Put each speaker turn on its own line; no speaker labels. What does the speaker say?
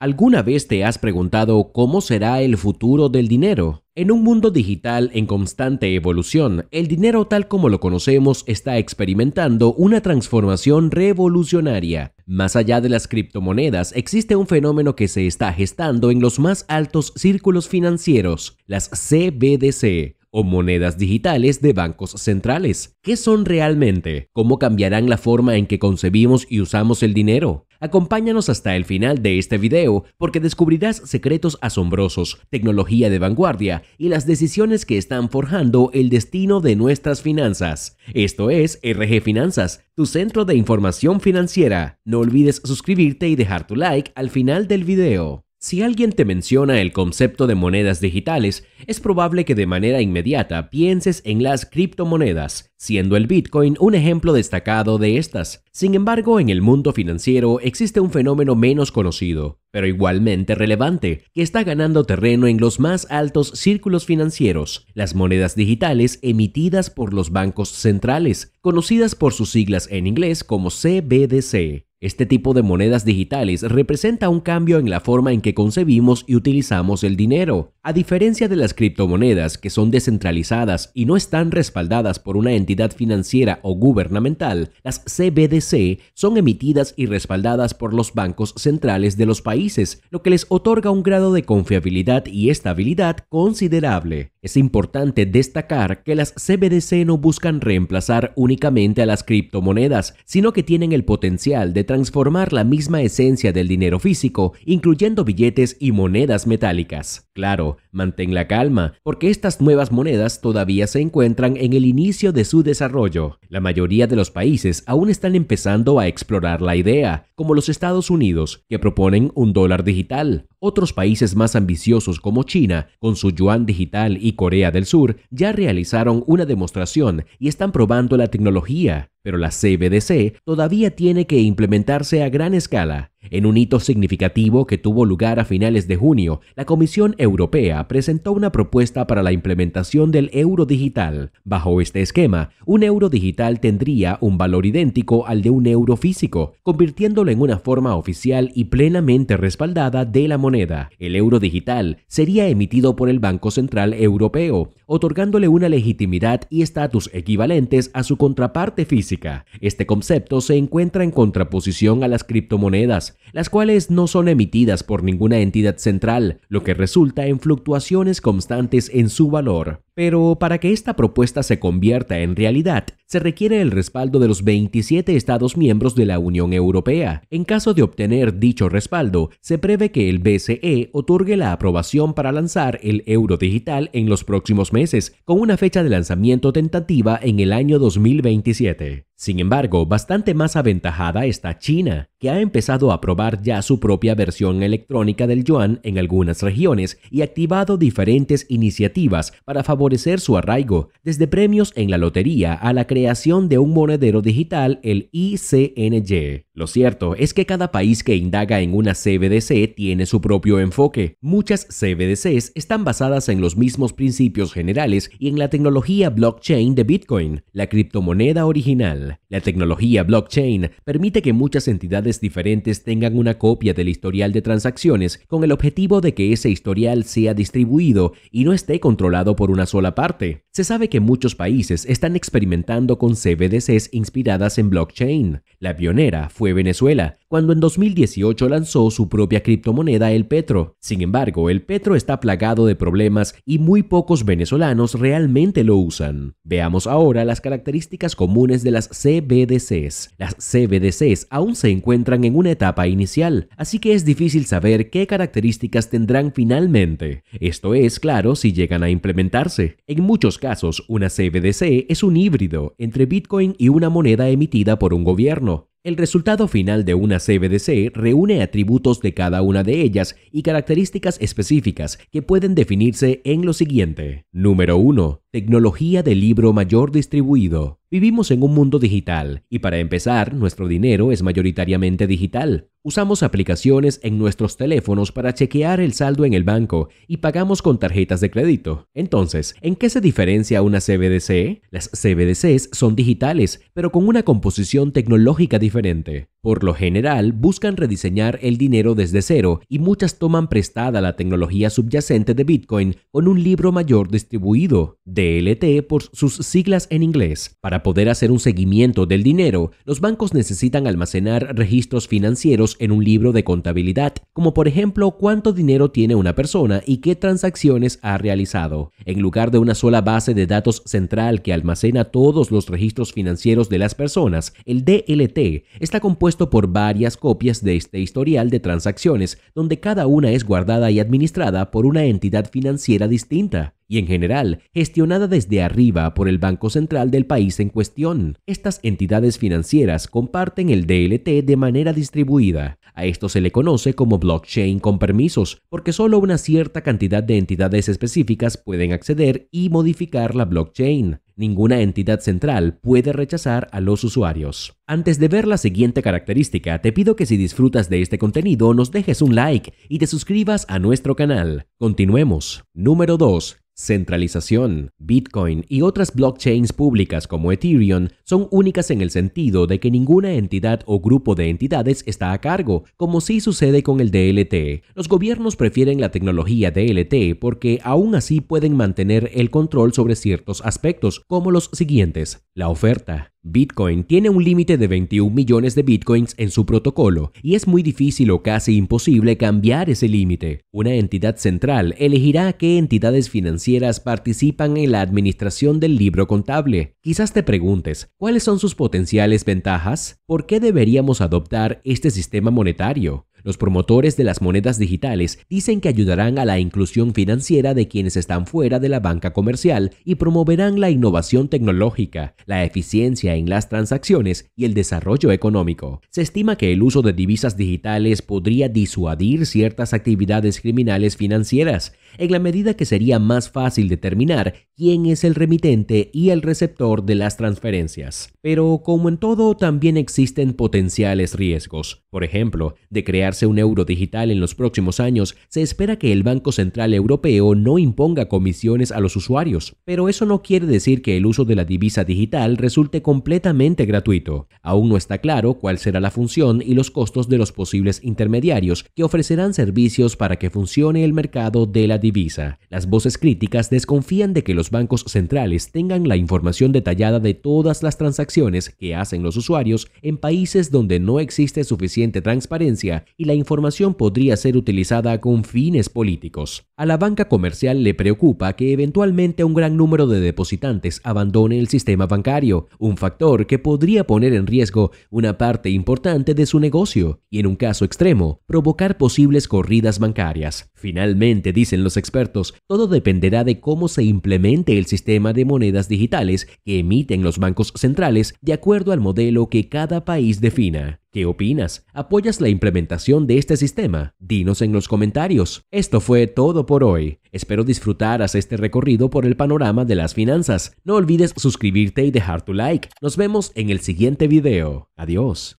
¿Alguna vez te has preguntado cómo será el futuro del dinero? En un mundo digital en constante evolución, el dinero tal como lo conocemos está experimentando una transformación revolucionaria. Más allá de las criptomonedas, existe un fenómeno que se está gestando en los más altos círculos financieros, las CBDC, o monedas digitales de bancos centrales. ¿Qué son realmente? ¿Cómo cambiarán la forma en que concebimos y usamos el dinero? Acompáñanos hasta el final de este video porque descubrirás secretos asombrosos, tecnología de vanguardia y las decisiones que están forjando el destino de nuestras finanzas. Esto es RG Finanzas, tu centro de información financiera. No olvides suscribirte y dejar tu like al final del video. Si alguien te menciona el concepto de monedas digitales, es probable que de manera inmediata pienses en las criptomonedas, siendo el Bitcoin un ejemplo destacado de estas. Sin embargo, en el mundo financiero existe un fenómeno menos conocido, pero igualmente relevante, que está ganando terreno en los más altos círculos financieros, las monedas digitales emitidas por los bancos centrales, conocidas por sus siglas en inglés como CBDC. Este tipo de monedas digitales representa un cambio en la forma en que concebimos y utilizamos el dinero. A diferencia de las criptomonedas, que son descentralizadas y no están respaldadas por una entidad financiera o gubernamental, las CBDC son emitidas y respaldadas por los bancos centrales de los países, lo que les otorga un grado de confiabilidad y estabilidad considerable. Es importante destacar que las CBDC no buscan reemplazar únicamente a las criptomonedas, sino que tienen el potencial de transformar la misma esencia del dinero físico, incluyendo billetes y monedas metálicas. Claro, mantén la calma, porque estas nuevas monedas todavía se encuentran en el inicio de su desarrollo. La mayoría de los países aún están empezando a explorar la idea, como los Estados Unidos, que proponen un dólar digital, otros países más ambiciosos como China, con su yuan digital y Corea del Sur, ya realizaron una demostración y están probando la tecnología, pero la CBDC todavía tiene que implementarse a gran escala en un hito significativo que tuvo lugar a finales de junio, la Comisión Europea presentó una propuesta para la implementación del euro digital. Bajo este esquema, un euro digital tendría un valor idéntico al de un euro físico, convirtiéndolo en una forma oficial y plenamente respaldada de la moneda. El euro digital sería emitido por el Banco Central Europeo, otorgándole una legitimidad y estatus equivalentes a su contraparte física. Este concepto se encuentra en contraposición a las criptomonedas, las cuales no son emitidas por ninguna entidad central, lo que resulta en fluctuaciones constantes en su valor. Pero para que esta propuesta se convierta en realidad, se requiere el respaldo de los 27 Estados miembros de la Unión Europea. En caso de obtener dicho respaldo, se prevé que el BCE otorgue la aprobación para lanzar el euro digital en los próximos meses, con una fecha de lanzamiento tentativa en el año 2027. Sin embargo, bastante más aventajada está China, que ha empezado a probar ya su propia versión electrónica del yuan en algunas regiones y activado diferentes iniciativas para favorecer su arraigo, desde premios en la lotería a la creación de un monedero digital, el ICNY. Lo cierto es que cada país que indaga en una CBDC tiene su propio enfoque. Muchas CBDCs están basadas en los mismos principios generales y en la tecnología blockchain de Bitcoin, la criptomoneda original. La tecnología blockchain permite que muchas entidades diferentes tengan una copia del historial de transacciones con el objetivo de que ese historial sea distribuido y no esté controlado por una sola la parte. Se sabe que muchos países están experimentando con CBDCs inspiradas en blockchain. La pionera fue Venezuela, cuando en 2018 lanzó su propia criptomoneda el Petro. Sin embargo, el Petro está plagado de problemas y muy pocos venezolanos realmente lo usan. Veamos ahora las características comunes de las CBDCs. Las CBDCs aún se encuentran en una etapa inicial, así que es difícil saber qué características tendrán finalmente. Esto es claro si llegan a implementarse. En muchos casos, una CBDC es un híbrido entre Bitcoin y una moneda emitida por un gobierno. El resultado final de una CBDC reúne atributos de cada una de ellas y características específicas que pueden definirse en lo siguiente. Número 1. Tecnología de libro mayor distribuido. Vivimos en un mundo digital y para empezar, nuestro dinero es mayoritariamente digital. Usamos aplicaciones en nuestros teléfonos para chequear el saldo en el banco y pagamos con tarjetas de crédito. Entonces, ¿en qué se diferencia una CBDC? Las CBDCs son digitales, pero con una composición tecnológica diferente. Por lo general, buscan rediseñar el dinero desde cero y muchas toman prestada la tecnología subyacente de Bitcoin con un libro mayor distribuido, DLT por sus siglas en inglés, para para poder hacer un seguimiento del dinero, los bancos necesitan almacenar registros financieros en un libro de contabilidad, como por ejemplo cuánto dinero tiene una persona y qué transacciones ha realizado. En lugar de una sola base de datos central que almacena todos los registros financieros de las personas, el DLT está compuesto por varias copias de este historial de transacciones, donde cada una es guardada y administrada por una entidad financiera distinta y en general gestionada desde arriba por el Banco Central del país en cuestión. Estas entidades financieras comparten el DLT de manera distribuida. A esto se le conoce como blockchain con permisos, porque solo una cierta cantidad de entidades específicas pueden acceder y modificar la blockchain ninguna entidad central puede rechazar a los usuarios. Antes de ver la siguiente característica, te pido que si disfrutas de este contenido nos dejes un like y te suscribas a nuestro canal. Continuemos. Número 2. Centralización, Bitcoin y otras blockchains públicas como Ethereum son únicas en el sentido de que ninguna entidad o grupo de entidades está a cargo, como sí sucede con el DLT. Los gobiernos prefieren la tecnología DLT porque aún así pueden mantener el control sobre ciertos aspectos, como los siguientes. La oferta. Bitcoin tiene un límite de 21 millones de bitcoins en su protocolo y es muy difícil o casi imposible cambiar ese límite. Una entidad central elegirá qué entidades financieras participan en la administración del libro contable. Quizás te preguntes, ¿cuáles son sus potenciales ventajas? ¿Por qué deberíamos adoptar este sistema monetario? Los promotores de las monedas digitales dicen que ayudarán a la inclusión financiera de quienes están fuera de la banca comercial y promoverán la innovación tecnológica, la eficiencia en las transacciones y el desarrollo económico. Se estima que el uso de divisas digitales podría disuadir ciertas actividades criminales financieras, en la medida que sería más fácil determinar quién es el remitente y el receptor de las transferencias. Pero como en todo, también existen potenciales riesgos. Por ejemplo, de crear un euro digital en los próximos años, se espera que el Banco Central Europeo no imponga comisiones a los usuarios, pero eso no quiere decir que el uso de la divisa digital resulte completamente gratuito. Aún no está claro cuál será la función y los costos de los posibles intermediarios que ofrecerán servicios para que funcione el mercado de la divisa. Las voces críticas desconfían de que los bancos centrales tengan la información detallada de todas las transacciones que hacen los usuarios en países donde no existe suficiente transparencia y la información podría ser utilizada con fines políticos. A la banca comercial le preocupa que eventualmente un gran número de depositantes abandone el sistema bancario, un factor que podría poner en riesgo una parte importante de su negocio y en un caso extremo provocar posibles corridas bancarias. Finalmente, dicen los expertos, todo dependerá de cómo se implemente el sistema de monedas digitales que emiten los bancos centrales de acuerdo al modelo que cada país defina. ¿Qué opinas? ¿Apoyas la implementación de este sistema? Dinos en los comentarios. Esto fue todo por hoy. Espero disfrutaras este recorrido por el panorama de las finanzas. No olvides suscribirte y dejar tu like. Nos vemos en el siguiente video. Adiós.